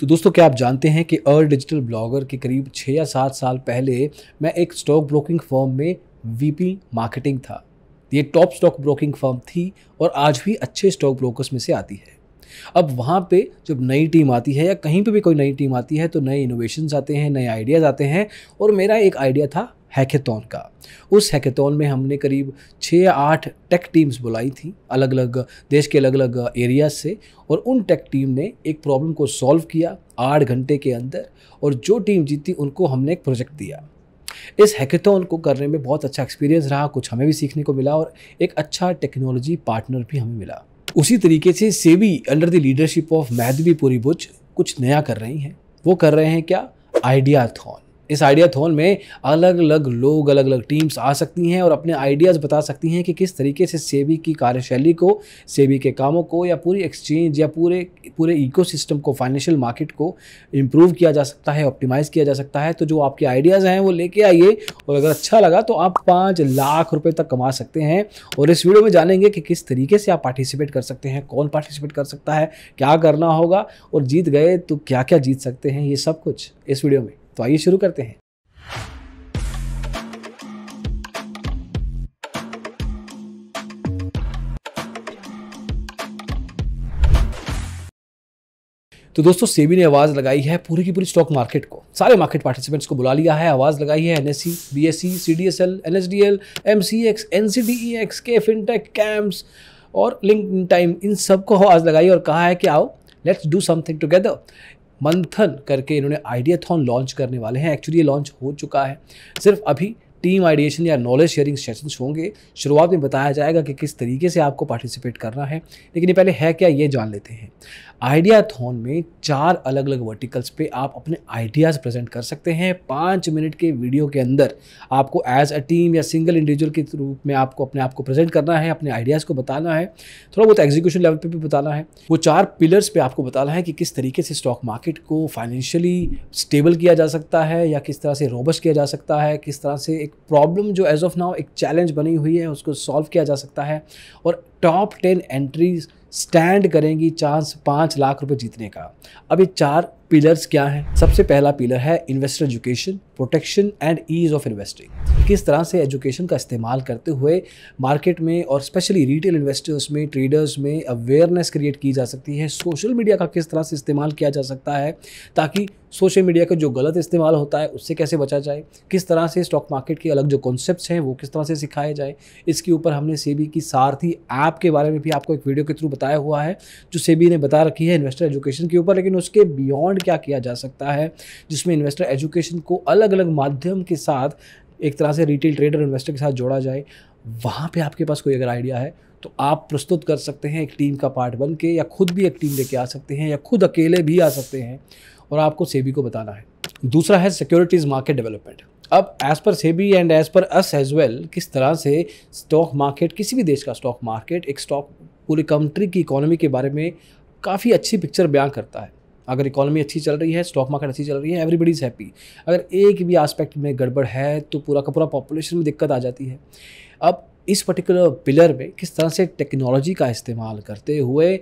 तो दोस्तों क्या आप जानते हैं कि अर डिजिटल ब्लॉगर के करीब छः या सात साल पहले मैं एक स्टॉक ब्रोकिंग फर्म में वीपी मार्केटिंग था ये टॉप स्टॉक ब्रोकिंग फर्म थी और आज भी अच्छे स्टॉक ब्रोकर्स में से आती है अब वहाँ पे जब नई टीम आती है या कहीं पे भी कोई नई टीम आती है तो नए इनोवेशन आते हैं नए आइडियाज़ आते हैं और मेरा एक आइडिया था हैकेथन का उस हैकेथन में हमने करीब छः आठ टेक टीम्स बुलाई थी अलग अलग देश के अलग अलग एरिया से और उन टेक टीम ने एक प्रॉब्लम को सॉल्व किया आठ घंटे के अंदर और जो टीम जीती उनको हमने एक प्रोजेक्ट दिया इस हैकेथन को करने में बहुत अच्छा एक्सपीरियंस रहा कुछ हमें भी सीखने को मिला और एक अच्छा टेक्नोलॉजी पार्टनर भी हमें मिला उसी तरीके से SEBI under the leadership of Madhabi Puri Buch कुछ नया कर रही हैं वो कर रहे हैं क्या आइडिया थॉन इस आइडियाथोन में अलग अलग लोग अलग अलग टीम्स आ सकती हैं और अपने आइडियाज़ बता सकती हैं कि किस तरीके से सेबी की कार्यशैली को सेबी के कामों को या पूरी एक्सचेंज या पूरे पूरे इकोसिस्टम को फाइनेंशियल मार्केट को इम्प्रूव किया जा सकता है ऑप्टिमाइज़ किया जा सकता है तो जो आपके आइडियाज़ हैं वो लेके आइए और अगर अच्छा लगा तो आप पाँच लाख रुपये तक कमा सकते हैं और इस वीडियो में जानेंगे कि किस तरीके से आप पार्टिसिपेट कर सकते हैं कौन पार्टिसिपेट कर सकता है क्या करना होगा और जीत गए तो क्या क्या जीत सकते हैं ये सब कुछ इस वीडियो में तो आइए शुरू करते हैं तो दोस्तों सेबी ने आवाज़ लगाई है पूरी की पूरी स्टॉक मार्केट को सारे मार्केट पार्टिसिपेंट्स को बुला लिया है आवाज़ लगाई है NSC BSC CDSL NSDL MCX NCDEX के फिनटेक कैम्प्स और लिंक टाइम इन सबको आवाज़ लगाई और कहा है कि आओ लेट्स डू समथिंग टुगेदर मंथन करके इन्होंने आइडियाथॉन लॉन्च करने वाले हैं एक्चुअली ये लॉन्च हो चुका है सिर्फ अभी टीम आइडिएशन या नॉलेज शेयरिंग सेशंस होंगे शुरुआत में बताया जाएगा कि किस तरीके से आपको पार्टिसिपेट करना है लेकिन ये पहले है क्या ये जान लेते हैं आइडिया थॉन में चार अलग अलग वर्टिकल्स पे आप अपने आइडियाज़ प्रेजेंट कर सकते हैं पाँच मिनट के वीडियो के अंदर आपको एज अ टीम या सिंगल इंडिविजुअल के रूप में आपको अपने आप को प्रेजेंट करना है अपने आइडियाज़ को बताना है थोड़ा बहुत एग्जीक्यूशन लेवल पर भी बताना है वो चार पिलर्स पर आपको बताना है कि किस तरीके से स्टॉक मार्केट को फाइनेंशियली स्टेबल किया जा सकता है या किस तरह से रोबस्ट किया जा सकता है किस तरह से एक प्रॉब्लम जो एज ऑफ नाउ एक चैलेंज बनी हुई है उसको सॉल्व किया जा सकता है और टॉप टेन एंट्रीज स्टैंड करेंगी चांस पाँच लाख रुपए जीतने का अब ये चार पिलर्स क्या हैं सबसे पहला पिलर है investor education protection and ease of investing किस तरह से एजुकेशन का इस्तेमाल करते हुए मार्केट में और स्पेशली रिटेल इन्वेस्टर्स में ट्रेडर्स में अवेयरनेस क्रिएट की जा सकती है सोशल मीडिया का किस तरह से इस्तेमाल किया जा सकता है ताकि सोशल मीडिया का जो गलत इस्तेमाल होता है उससे कैसे बचा जाए किस तरह से स्टॉक मार्केट के अलग जो कॉन्सेप्ट हैं वो किस तरह से सिखाए जाए इसके ऊपर हमने सेबी की सारथी ऐप ऐप के बारे में भी आपको एक वीडियो के थ्रू बताया हुआ है जो सेबी ने बता रखी है इन्वेस्टर एजुकेशन के ऊपर लेकिन उसके बियॉन्ड क्या किया जा सकता है जिसमें इन्वेस्टर एजुकेशन को अलग अलग माध्यम के साथ एक तरह से रिटेल ट्रेडर इन्वेस्टर के साथ जोड़ा जाए वहाँ पे आपके पास कोई अगर आइडिया है तो आप प्रस्तुत कर सकते हैं एक टीम का पार्ट बन के या खुद भी एक टीम लेके आ सकते हैं या खुद अकेले भी आ सकते हैं और आपको सेबी को बताना है दूसरा है सिक्योरिटीज़ मार्केट डेवलपमेंट अब एज़ पर SEBI and as per us as well किस तरह से स्टॉक मार्केट किसी भी देश का स्टॉक मार्केट एक स्टॉक पूरी कंट्री की इकोनॉमी के बारे में काफ़ी अच्छी पिक्चर बयां करता है अगर इकोनॉमी अच्छी चल रही है स्टॉक मार्केट अच्छी चल रही है एवरीबडी इज़ हैप्पी अगर एक भी आस्पेक्ट में गड़बड़ है तो पूरा का पूरा पॉपुलेशन में दिक्कत आ जाती है अब इस पर्टिकुलर पिलर में किस तरह से टेक्नोलॉजी का इस्तेमाल करते हुए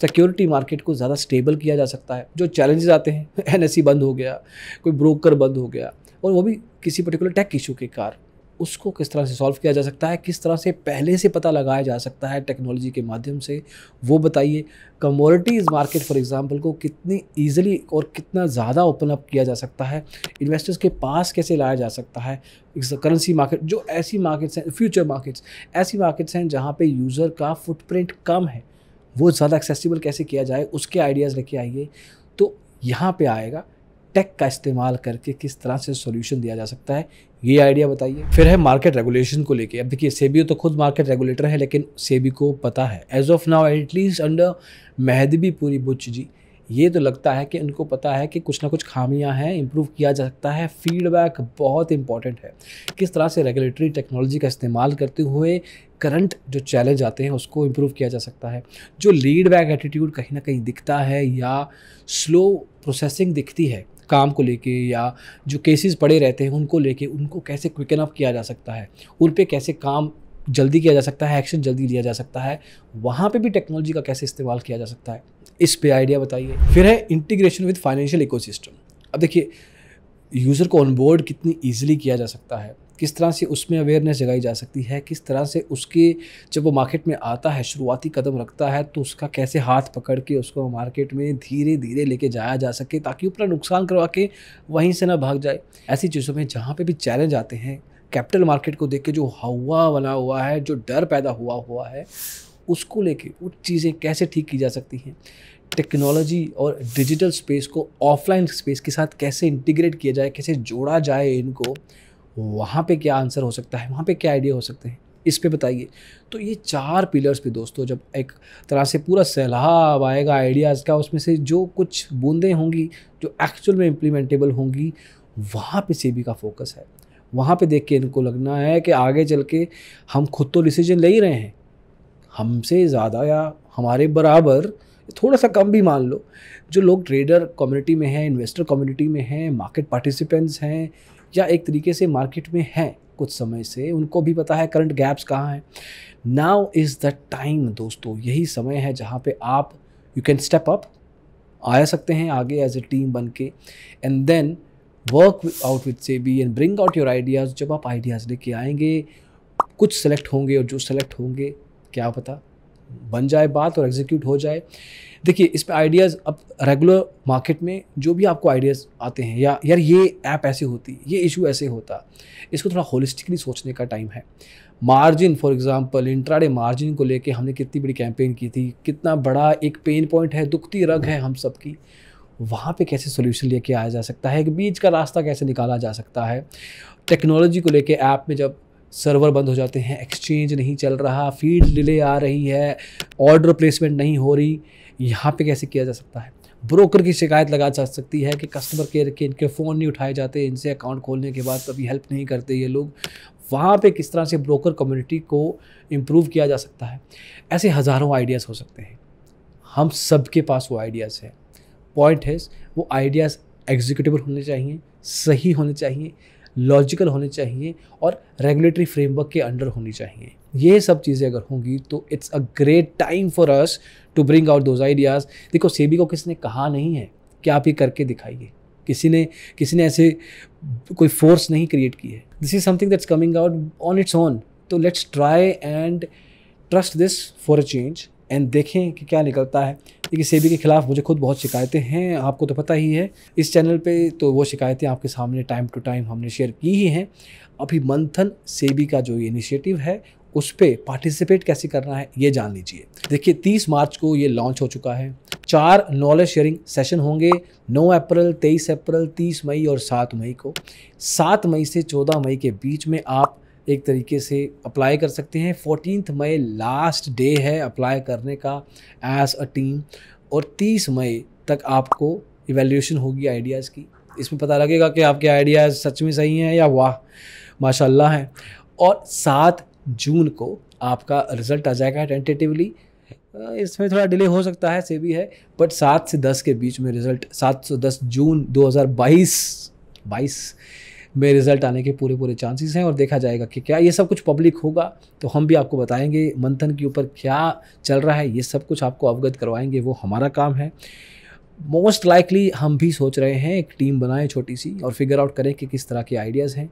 सिक्योरिटी मार्केट को ज़्यादा स्टेबल किया जा सकता है जो चैलेंजेस आते हैं एन e बंद हो गया कोई ब्रोकर बंद हो गया और वो भी किसी पर्टिकुलर टेक इशू के कार उसको किस तरह से सॉल्व किया जा सकता है किस तरह से पहले से पता लगाया जा सकता है टेक्नोलॉजी के माध्यम से वो बताइए कमोडिटीज़ मार्केट फॉर एग्जांपल को कितनी इजीली और कितना ज़्यादा ओपन अप किया जा सकता है इन्वेस्टर्स के पास कैसे लाया जा सकता है करेंसी मार्केट जो ऐसी मार्केट्स हैं फ्यूचर मार्केट्स ऐसी मार्केट्स हैं जहाँ पर यूज़र का फुटप्रिंट कम है वो ज़्यादा एक्सेसिबल कैसे किया जाए उसके आइडियाज़ लेके आइए तो यहाँ पर आएगा टेक का इस्तेमाल करके किस तरह से सोल्यूशन दिया जा सकता है ये आइडिया बताइए फिर है मार्केट रेगुलेशन को लेके अब देखिए सेबी तो खुद मार्केट रेगुलेटर है लेकिन सेबी को पता है as of now at least under Madhabi Puri Buch जी ये तो लगता है कि उनको पता है कि कुछ ना कुछ खामियां हैं इम्प्रूव किया जा सकता है फीडबैक बहुत इंपॉर्टेंट है किस तरह से रेगुलेटरी टेक्नोलॉजी का इस्तेमाल करते हुए करंट जो चैलेंज आते हैं उसको इम्प्रूव किया जा सकता है जो लीडबैक एटीट्यूड कहीं ना कहीं दिखता है या स्लो प्रोसेसिंग दिखती है काम को लेके या जो केसेस पड़े रहते हैं उनको लेके उनको कैसे क्विकन अप किया जा सकता है उन पर कैसे काम जल्दी किया जा सकता है एक्शन जल्दी लिया जा सकता है वहाँ पे भी टेक्नोलॉजी का कैसे इस्तेमाल किया जा सकता है इस पे आइडिया बताइए फिर है इंटीग्रेशन विद फाइनेंशियल इकोसिस्टम अब देखिए यूज़र को ऑनबोर्ड कितनी ईजिली किया जा सकता है किस तरह से उसमें अवेयरनेस जगाई जा सकती है किस तरह से उसके जब वो मार्केट में आता है शुरुआती कदम रखता है तो उसका कैसे हाथ पकड़ के उसको मार्केट में धीरे धीरे लेके जाया जा सके ताकि ऊपर नुकसान करवा के वहीं से ना भाग जाए ऐसी चीज़ों में जहाँ पर भी चैलेंज आते हैं कैपिटल मार्केट को देख के जो हवा बना हुआ है जो डर पैदा हुआ हुआ है उसको लेके वो चीज़ें कैसे ठीक की जा सकती हैं टेक्नोलॉजी और डिजिटल स्पेस को ऑफलाइन स्पेस के साथ कैसे इंटीग्रेट किया जाए कैसे जोड़ा जाए इनको वहाँ पे क्या आंसर हो सकता है वहाँ पे क्या आइडिया हो सकते हैं इस पे बताइए तो ये चार पिलर्स पे दोस्तों जब एक तरह से पूरा सैलाब आएगा आइडियाज़ का उसमें से जो कुछ बूंदें होंगी जो एक्चुअल में इम्प्लीमेंटेबल होंगी वहाँ पे सेबी का फोकस है वहाँ पे देख के इनको लगना है कि आगे चल के हम खुद तो डिसीजन ले ही रहे हैं हमसे ज़्यादा या हमारे बराबर थोड़ा सा कम भी मान लो जो लोग ट्रेडर कम्युनिटी में हैं इन्वेस्टर कम्युनिटी में हैं मार्केट पार्टिसिपेंट्स हैं या एक तरीके से मार्केट में हैं कुछ समय से उनको भी पता है करंट गैप्स कहाँ हैं नाउ इज़ द टाइम दोस्तों यही समय है जहाँ पे आप यू कैन स्टेप अप आ सकते हैं आगे एज ए टीम बन के and then work out with SEBI and bring out your ideas जब आप आइडियाज़ लेके आएंगे कुछ सेलेक्ट होंगे और जो सेलेक्ट होंगे क्या पता बन जाए बात और एग्जीक्यूट हो जाए देखिए इस पर आइडियाज़ अब रेगुलर मार्केट में जो भी आपको आइडियाज़ आते हैं या यार ये ऐप ऐसे होती ये इशू ऐसे होता इसको थोड़ा होलिस्टिकली सोचने का टाइम है margin for example intraday margin को लेके हमने कितनी बड़ी कैंपेन की थी कितना बड़ा एक पेन पॉइंट है दुखती रग है हम सब की वहाँ पे कैसे सोल्यूशन लेके आया जा सकता है एक बीच का रास्ता कैसे निकाला जा सकता है टेक्नोलॉजी को लेके ऐप में जब सर्वर बंद हो जाते हैं एक्सचेंज नहीं चल रहा फीड डिले आ रही है ऑर्डर प्लेसमेंट नहीं हो रही यहाँ पे कैसे किया जा सकता है ब्रोकर की शिकायत लगा जा सकती है कि कस्टमर केयर के इनके फ़ोन नहीं उठाए जाते इनसे अकाउंट खोलने के बाद कभी हेल्प नहीं करते ये लोग वहाँ पे किस तरह से ब्रोकर कम्युनिटी को इम्प्रूव किया जा सकता है ऐसे हज़ारों आइडियाज़ हो सकते हैं हम सब के पास वो आइडियाज़ है पॉइंट है वो आइडियाज़ एग्जीक्यूटिव होने चाहिए सही होने चाहिए लॉजिकल होने चाहिए और रेगुलेटरी फ्रेमवर्क के अंडर होनी चाहिए ये सब चीज़ें अगर होंगी तो it's a great time for us to bring out those ideas देखो सेबी को किसी ने कहा नहीं है कि आप ये करके दिखाइए किसी ने किसी ने ऐसे कोई फोर्स नहीं क्रिएट की है this is something that's coming out on its own तो let's try and trust this for a change and देखें कि क्या निकलता है लेकिन सेबी के खिलाफ मुझे खुद बहुत शिकायतें हैं आपको तो पता ही है इस चैनल पर तो वो शिकायतें आपके सामने टाइम टू टाइम हमने शेयर की ही हैं अभी मंथन सेबी का जो इनिशिएटिव है उस पर पार्टिसिपेट कैसे करना है ये जान लीजिए देखिए 30 मार्च को ये लॉन्च हो चुका है चार नॉलेज शेयरिंग सेशन होंगे 9 अप्रैल 23 अप्रैल 30 मई और 7 मई को 7 मई से 14 मई के बीच में आप एक तरीके से अप्लाई कर सकते हैं फोर्टीन मई लास्ट डे है अप्लाई करने का एज अ टीम और तीस मई तक आपको इवेल्यूशन होगी आइडियाज़ की इसमें पता लगेगा कि आपके आइडियाज़ सच में सही हैं या वाह माशाल्लाह हैं और सात जून को आपका रिज़ल्ट आ जाएगा टेंटेटिवली इसमें थोड़ा डिले हो सकता है से भी है बट सात से दस के बीच में रिज़ल्ट सात से दस जून दो हज़ार बाईस बाईस में रिजल्ट आने के पूरे पूरे चांसेस हैं और देखा जाएगा कि क्या ये सब कुछ पब्लिक होगा तो हम भी आपको बताएंगे मंथन के ऊपर क्या चल रहा है ये सब कुछ आपको अवगत करवाएंगे वो हमारा काम है मोस्ट लाइकली हम भी सोच रहे हैं एक टीम बनाएं छोटी सी और फिगर आउट करें कि किस तरह के आइडियाज़ हैं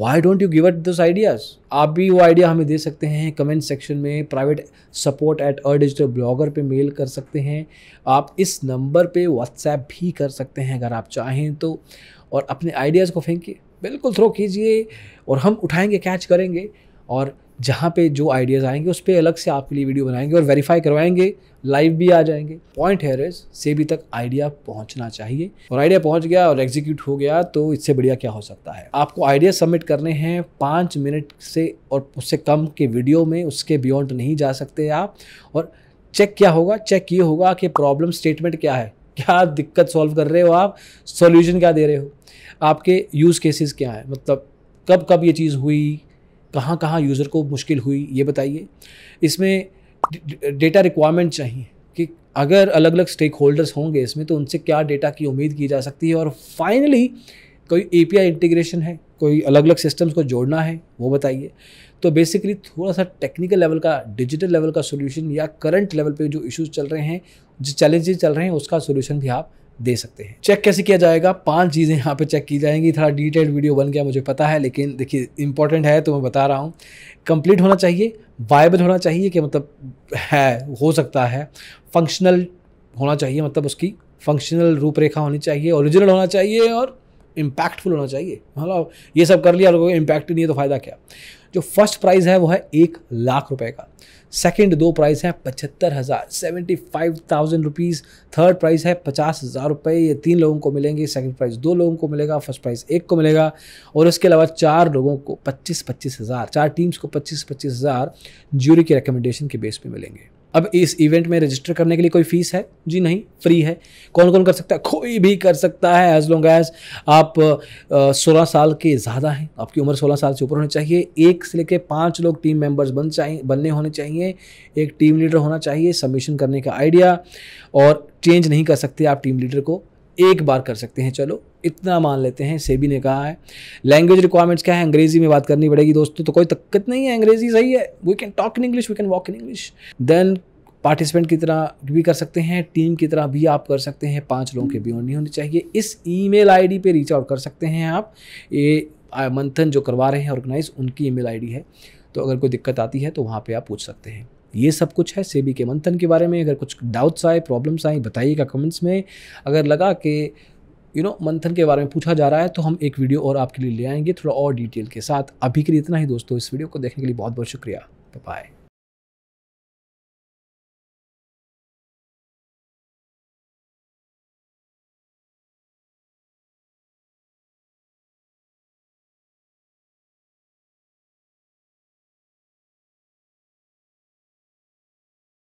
why don't you give at those ideas आप भी वो आइडिया हमें दे सकते हैं कमेंट सेक्शन में private support at a digital blogger पे मेल कर सकते हैं आप इस नंबर पे व्हाट्सएप भी कर सकते हैं अगर आप चाहें तो और अपने आइडियाज़ को फेंकिए बिल्कुल थ्रो कीजिए और हम उठाएंगे कैच करेंगे और जहाँ पे जो आइडियाज़ आएंगे उस पर अलग से आपके लिए वीडियो बनाएंगे और वेरीफाई करवाएंगे लाइव भी आ जाएंगे पॉइंट रेस से भी तक आइडिया पहुँचना चाहिए और आइडिया पहुँच गया और एग्जीक्यूट हो गया तो इससे बढ़िया क्या हो सकता है आपको आइडिया सबमिट करने हैं पाँच मिनट से और उससे कम के वीडियो में उसके बियॉन्ड नहीं जा सकते आप और चेक क्या होगा चेक ये होगा कि प्रॉब्लम स्टेटमेंट क्या है क्या दिक्कत सॉल्व कर रहे हो आप सॉल्यूशन क्या दे रहे हो आपके यूज़ केसेस क्या हैं मतलब कब कब ये चीज़ हुई कहाँ कहाँ यूज़र को मुश्किल हुई ये बताइए इसमें डेटा रिक्वायरमेंट चाहिए कि अगर अलग अलग स्टेक होल्डर्स होंगे इसमें तो उनसे क्या डेटा की उम्मीद की जा सकती है और फाइनली कोई ए इंटीग्रेशन है कोई अलग अलग सिस्टम्स को जोड़ना है वो बताइए तो बेसिकली थोड़ा सा टेक्निकल लेवल का डिजिटल लेवल का सोल्यूशन या करंट लेवल पे जो इश्यूज चल रहे हैं जो चैलेंजेस चल रहे हैं उसका सोल्यूशन भी आप दे सकते हैं चेक कैसे किया जाएगा पांच चीज़ें यहाँ पे चेक की जाएंगी थोड़ा डिटेल्ड वीडियो बन गया मुझे पता है लेकिन देखिए इंपॉर्टेंट है तो मैं बता रहा हूँ कंप्लीट होना चाहिए वायबल होना चाहिए कि मतलब है हो सकता है फंक्शनल होना चाहिए मतलब उसकी फंक्शनल रूपरेखा होनी चाहिए ओरिजिनल होना चाहिए और इम्पैक्टफुल होना चाहिए मतलब ये सब कर लिया लोगों को इम्पैक्ट नहीं है तो फ़ायदा क्या जो फर्स्ट प्राइज़ है वो है एक लाख रुपए का सेकेंड दो प्राइज़ है पचहत्तर हज़ार seventy five thousand rupees third prize है पचास हज़ार रुपये ये तीन लोगों को मिलेंगे सेकेंड प्राइज़ दो लोगों को मिलेगा फर्स्ट प्राइज़ एक को मिलेगा और उसके अलावा चार लोगों को पच्चीस पच्चीस हज़ार चार टीम्स को पच्चीस पच्चीस हज़ार ज्यूरी के रिकमेंडेशन के बेस पे मिलेंगे अब इस इवेंट में रजिस्टर करने के लिए कोई फीस है जी नहीं फ्री है कौन कौन कर सकता है कोई भी कर सकता है एज लॉन्ग एज आप सोलह साल के ज़्यादा हैं आपकी उम्र सोलह साल से ऊपर होनी चाहिए एक से लेकर पाँच लोग टीम मेंबर्स बन चाहिए बनने होने चाहिए एक टीम लीडर होना चाहिए सबमिशन करने का आइडिया और चेंज नहीं कर सकते आप टीम लीडर को एक बार कर सकते हैं चलो इतना मान लेते हैं सेबी ने कहा है लैंग्वेज रिक्वायरमेंट्स क्या है अंग्रेजी में बात करनी पड़ेगी दोस्तों तो कोई दिक्कत नहीं है अंग्रेजी सही है we can talk in English we can walk in English then participant की तरह भी कर सकते हैं टीम की तरह भी आप कर सकते हैं पाँच लोगों के भी होनी होनी चाहिए इस ईमेल आईडी पे रीच आउट कर सकते हैं आप ये मंथन जो करवा रहे हैं ऑर्गेनाइज उनकी ईमेल आईडी है तो अगर कोई दिक्कत आती है तो वहाँ पे आप पूछ सकते हैं ये सब कुछ है सेबी के मंथन के बारे में अगर कुछ डाउट्स आए प्रॉब्लम्स आए बताइएगा कमेंट्स में अगर लगा कि यू नो मंथन के बारे में पूछा जा रहा है तो हम एक वीडियो और आपके लिए ले आएंगे थोड़ा और डिटेल के साथ अभी के लिए इतना ही दोस्तों इस वीडियो को देखने के लिए बहुत बहुत शुक्रिया बाय